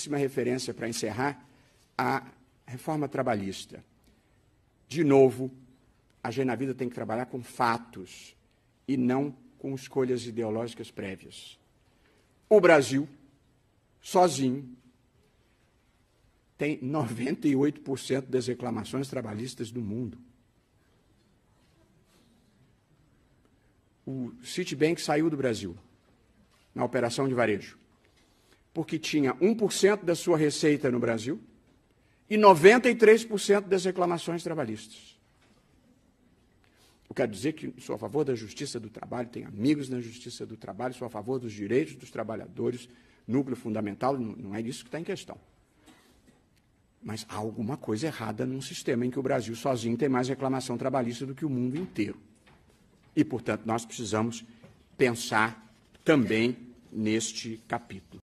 próxima referência para encerrar, a reforma trabalhista. De novo, a gente na vida tem que trabalhar com fatos e não com escolhas ideológicas prévias. O Brasil, sozinho, tem 98% das reclamações trabalhistas do mundo. O Citibank saiu do Brasil na operação de varejo porque tinha 1% da sua receita no Brasil e 93% das reclamações trabalhistas. Eu quero dizer que sou a favor da justiça do trabalho, tenho amigos na justiça do trabalho, sou a favor dos direitos dos trabalhadores, núcleo fundamental, não é isso que está em questão. Mas há alguma coisa errada num sistema em que o Brasil sozinho tem mais reclamação trabalhista do que o mundo inteiro. E, portanto, nós precisamos pensar também neste capítulo.